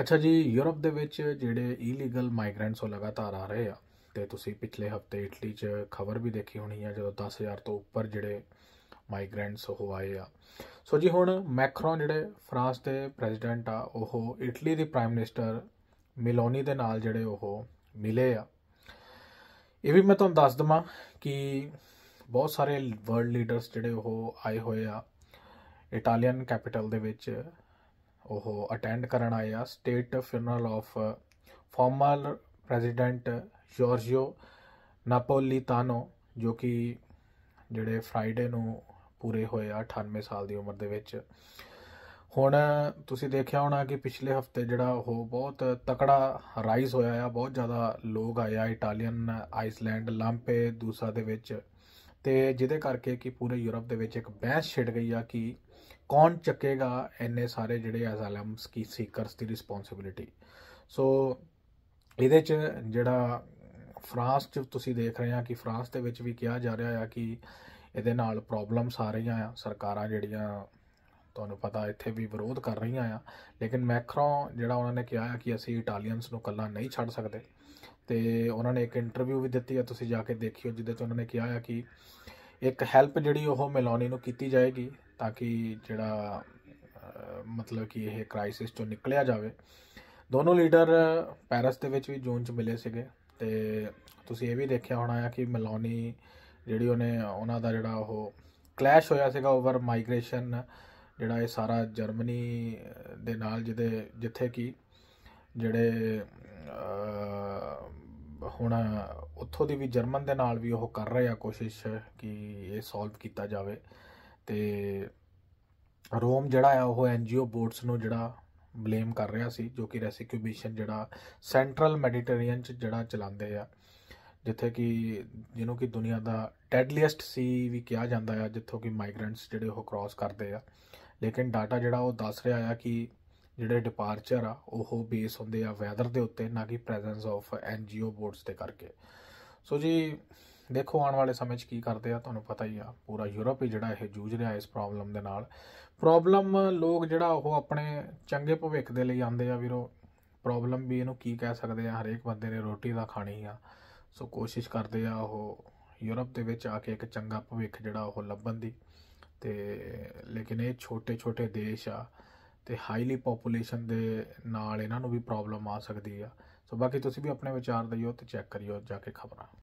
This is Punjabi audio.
ਅੱਛਾ ਜੀ ਯੂਰਪ ਦੇ ਵਿੱਚ ਜਿਹੜੇ ਇਲੀਗਲ ਮਾਈਗ੍ਰੈਂਟਸ ਉਹ ਲਗਾਤਾਰ ਆ ਰਹੇ ਆ ਤੇ ਤੁਸੀਂ ਪਿਛਲੇ ਹਫਤੇ ਇਟਲੀ 'ਚ ਖਬਰ ਵੀ ਦੇਖੀ ਹੋਣੀ ਆ ਜਦੋਂ 10000 ਤੋਂ ਉੱਪਰ ਜਿਹੜੇ ਮਾਈਗ੍ਰੈਂਟਸ ਉਹ ਆਏ ਆ ਸੋ ਜੀ ਹੁਣ ਮੈਕਰੋਨ ਜਿਹੜੇ ਫਰਾਂਸ ਦੇ ਪ੍ਰੈਜ਼ੀਡੈਂਟ ਆ ਉਹ ਇਟਲੀ ਦੀ ਪ੍ਰਾਈਮ ਮਿਨਿਸਟਰ ਮਿਲੋਨੀ ਦੇ ਨਾਲ ਜਿਹੜੇ ਉਹ ਮਿਲੇ ਆ ਇਹ ਵੀ ਮੈਂ ਤੁਹਾਨੂੰ ਦੱਸ ਦਵਾਂ ਕਿ ਬਹੁਤ ਸਾਰੇ ਵਰਲਡ ਲੀਡਰਸ ਜਿਹੜੇ ਉਹ ਆਏ ਹੋਏ ਆ ਇਟਾਲੀਅਨ ਕੈਪੀਟਲ ਦੇ ਵਿੱਚ ਉਹ ਅਟੈਂਡ ਕਰਨ ਆਏ ਆ state funeral of former president Giorgio Napolitano ਜੋ ਕਿ ਜਿਹੜੇ ਫਰਾਈਡੇ ਨੂੰ ਪੂਰੇ ਹੋਏ ਆ 98 ਸਾਲ ਦੀ ਉਮਰ ਦੇ ਵਿੱਚ ਹੁਣ ਤੁਸੀਂ ਦੇਖਿਆ ਹੋਣਾ ਕਿ ਪਿਛਲੇ ਹਫਤੇ ਜਿਹੜਾ ਉਹ ਬਹੁਤ ਤਕੜਾ ਰਾਈਜ਼ ਹੋਇਆ ਆ ਬਹੁਤ ਜ਼ਿਆਦਾ ਲੋਕ ਆਇਆ ਇਟਾਲੀਅਨ ਆਈਸਲੈਂਡ ਲੰਪੇ ਦੂਸਾ ਦੇ ਵਿੱਚ ਤੇ ਜਿਹਦੇ ਕਰਕੇ ਕਿ ਪੂਰੇ ਯੂਰਪ ਦੇ ਵਿੱਚ ਇੱਕ ਬਹਿਸ ਛਿੜ ਗਈ ਆ ਕਿ ਕੌਣ ਚੱਕੇਗਾ ਇੰਨੇ ਸਾਰੇ ਜਿਹੜੇ ਅਸਾਲਮਸ ਕੀ ਸੀਕਰਸ ਦੀ ਰਿਸਪੌਂਸਿਬਿਲਟੀ ਸੋ ਇਹਦੇ ਚ ਜਿਹੜਾ ਫਰਾਂਸ ਚ ਤੁਸੀਂ ਦੇਖ ਰਹੇ ਆ ਕਿ ਫਰਾਂਸ ਦੇ ਵਿੱਚ ਵੀ ਕਿਹਾ ਜਾ ਰਿਹਾ ਆ ਕਿ ਇਹਦੇ ਨਾਲ ਪ੍ਰੋਬਲਮਸ ਆ ਰਹੀਆਂ ਆ ਸਰਕਾਰਾਂ ਜਿਹੜੀਆਂ ਤੁਹਾਨੂੰ ਪਤਾ ਇੱਥੇ ਵੀ ਵਿਰੋਧ ਕਰ ਰਹੀਆਂ ਆ ਲੇਕਿਨ ਮੈਕਰੋਂ ਜਿਹੜਾ ਉਹਨਾਂ ਨੇ ਕਿਹਾ ਆ ਕਿ ਅਸੀਂ ਇਟਾਲੀਅਨਸ ਨੂੰ ਕੱਲਾ ਨਹੀਂ ਛੱਡ ਸਕਦੇ ਤੇ ਉਹਨਾਂ ਨੇ ਇੱਕ ਇੰਟਰਵਿਊ ਵੀ ਦਿੱਤੀ ਆ ਤੁਸੀਂ ਜਾ ਕੇ ਦੇਖਿਓ ਜਿੱਦੇ ਚ ਉਹਨਾਂ ਨੇ ਕਿਹਾ ਆ ਕਿ ਇੱਕ ਹੈਲਪ ਜਿਹੜੀ ਉਹ ਮਿਲੋਨੀ ਨੂੰ ਕੀਤੀ ਜਾਏਗੀ ਤਾਂ ਕਿ ਜਿਹੜਾ ਮਤਲਬ ਕਿ ਇਹ ਕ੍ਰਾਈਸਿਸ ਤੋਂ ਨਿਕਲਿਆ ਜਾਵੇ ਦੋਨੋਂ ਲੀਡਰ ਪੈਰਿਸ ਦੇ ਵਿੱਚ ਵੀ ਜੂਨ 'ਚ ਮਿਲੇ ਸੀਗੇ ਤੇ ਤੁਸੀਂ ਇਹ ਵੀ ਦੇਖਿਆ ਹੋਣਾ ਹੈ ਕਿ ਮਿਲੋਨੀ ਜਿਹੜੀ ਉਹਨੇ ਉਹਨਾਂ ਦਾ ਜਿਹੜਾ ਉਹ ਕਲੈਸ਼ ਹੋਇਆ ਸੀਗਾ ਓਵਰ ਮਾਈਗ੍ਰੇਸ਼ਨ ਜਿਹੜਾ ਇਹ ਸਾਰਾ ਜਰਮਨੀ ਦੇ ਨਾਲ ਜਿਹਦੇ ਜਿੱਥੇ ਕਿ ਜਿਹੜੇ ਹੁਣ ਉੱਥੋਂ ਦੀ ਵੀ ਜਰਮਨ ਦੇ ਨਾਲ ਵੀ ਉਹ ਕਰ ਰਹੇ ਆ ਕੋਸ਼ਿਸ਼ ਕਿ ਇਹ ਸੋਲਵ ਕੀਤਾ ਜਾਵੇ ਤੇ ਰੋਮ ਜਿਹੜਾ ਆ ਉਹ ਐਨਜੀਓ ਬੋਰਡਸ ਨੂੰ ਜਿਹੜਾ ਬਲੇਮ ਕਰ ਰਿਹਾ ਸੀ ਜੋ ਕਿ ਰੈਸਕਿਊ ਮਿਸ਼ਨ ਜਿਹੜਾ ਸੈਂਟਰਲ ਮੈਡੀਟੇਰੀਅਨ ਚ ਜਿਹੜਾ ਚਲਾਉਂਦੇ ਆ ਜਿੱਥੇ ਕਿ ਜਿਹਨੂੰ ਕਿ ਦੁਨੀਆ ਦਾ ਡੈਡਲੀਐਸਟ ਸੀ ਵੀ ਕਿਹਾ ਜਾਂਦਾ ਆ ਜਿੱਥੋਂ ਕਿ ਮਾਈਗ੍ਰੈਂਟਸ ਜਿਹੜੇ ਉਹ ਕ੍ਰਾਸ ਕਰਦੇ ਆ ਲੇਕਿਨ ਡਾਟਾ ਜਿਹੜਾ ਉਹ ਦੱਸ ਰਿਹਾ ਆ ਕਿ ਜਿਹੜੇ ਡਿਪਾਰਚਰ ਆ ਉਹ ਬੇਸ ਹੁੰਦੇ ਆ ਵੈਦਰ ਦੇ ਉੱਤੇ ਨਾ ਕਿ ਪ੍ਰੈਜ਼ੈਂਸ ਆਫ ਐਨਜੀਓ ਬੋਰਡਸ ਦੇ ਕਰਕੇ ਸੋ ਜੀ ਦੇਖੋ ਆਉਣ ਵਾਲੇ ਸਮੇਂ 'ਚ ਕੀ ਕਰਦੇ ਆ ਤੁਹਾਨੂੰ ਪਤਾ ਹੀ ਆ ਪੂਰਾ ਯੂਰਪ ਹੀ ਜਿਹੜਾ ਇਹ ਜੂਝ ਰਿਹਾ ਇਸ ਪ੍ਰੋਬਲਮ ਦੇ ਨਾਲ ਪ੍ਰੋਬਲਮ ਲੋਕ ਜਿਹੜਾ ਉਹ ਆਪਣੇ ਚੰਗੇ ਭਵਿੱਖ ਦੇ ਲਈ ਆਂਦੇ ਆ ਵੀਰੋ ਪ੍ਰੋਬਲਮ ਵੀ ਇਹਨੂੰ ਕੀ ਕਹਿ ਸਕਦੇ ਆ ਹਰੇਕ ਬੰਦੇ ਨੇ ਰੋਟੀ ਦਾ ਖਾਣੀ ਆ ਸੋ ਕੋਸ਼ਿਸ਼ ਕਰਦੇ ਆ ਉਹ ਯੂਰਪ ਦੇ ਵਿੱਚ ਆ ਕੇ ਇੱਕ ਚੰਗਾ ਭਵਿੱਖ ਜਿਹੜਾ ਉਹ ਲੱਭਣ ਦੀ ਤੇ ਲੇਕਿਨ ਇਹ ਛੋਟੇ-ਛੋਟੇ ਦੇਸ਼ ਆ ਤੇ ਹਾਈਲੀ ਪੋਪੂਲੇਸ਼ਨ ਦੇ ਨਾਲ ਇਹਨਾਂ ਨੂੰ ਵੀ ਪ੍ਰੋਬਲਮ ਆ ਸਕਦੀ ਆ ਸੋ ਬਾਕੀ ਤੁਸੀਂ ਵੀ ਆਪਣੇ ਵਿਚਾਰ ਦਈਓ ਤੇ ਚੈੱਕ ਕਰਿਓ ਜਾ ਕੇ ਖਬਰਾਂ